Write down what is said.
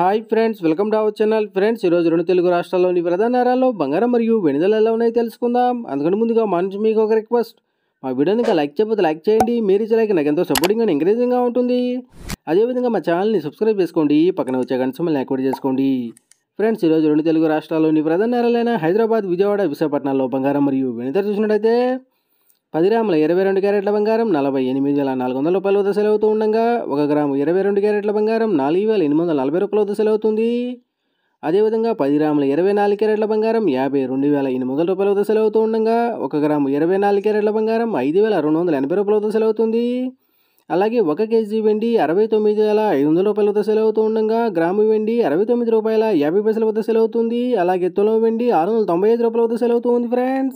hi friends welcome to our channel friends ఈరోజు రెండు తెలుగు రాష్ట్రాల్లోని ప్రధాన నేరాల్లో బంగారం మరియు వెనుదల ఎలా ఉన్నాయో తెలుసుకుందాం అందుకని ముందుగా మంచి మీకు ఒక రిక్వెస్ట్ మా వీడియోని లైక్ చేయకపోతే లైక్ చేయండి మీరు ఇచ్చే లైక్ నాకు ఎంతో సపోర్టింగ్ అని ఎంకరేజింగ్గా ఉంటుంది అదేవిధంగా మా ఛానల్ని సబ్స్క్రైబ్ చేసుకోండి పక్కన వచ్చే గంటసమ్మల్ని యాక్టివేట్ చేసుకోండి ఫ్రెండ్స్ ఈరోజు రెండు తెలుగు రాష్ట్రాల్లోని ప్రధాన నేరాలైన హైదరాబాద్ విజయవాడ విశాఖపట్నంలో బంగారం మరియు వెనుదల చూసినట్టయితే పది గ్రాముల ఇరవై రెండు క్యారెట్ల బంగారం నలభై ఎనిమిది వేల నాలుగు వందల రూపాయల వద్ద సెలవుతూ ఉండగా ఒక గ్రాము ఇరవై రెండు క్యారెట్ల బంగారం నాలుగు వేల ఎనిమిది వందల నలభై రూపాయల వద్ద సెలవుతుంది అదేవిధంగా పది గ్రాముల ఇరవై నాలుగు క్యారెట్ల బంగారం యాభై రెండు వేల ఎనిమిది వందల రూపాయల వద్ద సెలవుతూ ఉండగా ఒక గ్రాము ఇరవై నాలుగు క్యారెట్ల బంగారం ఐదు వేల రెండు వందల ఎనభై రూపాయల వద్ద సెలవుతుంది అలాగే ఒక కేజీ వెండి అరవై తొమ్మిది వేల ఐదు వందల రూపాయల వద్ద సెలవుతూ ఉండగా గ్రాము వెండి అరవై తొమ్మిది రూపాయల యాభై పైసల వద్ద సెలవుతుంది అలాగే తులం వెండి ఆరు వందల తొంభై ఐదు రూపాయల వద్ద సెలవుతుంది ఫ్రెండ్స్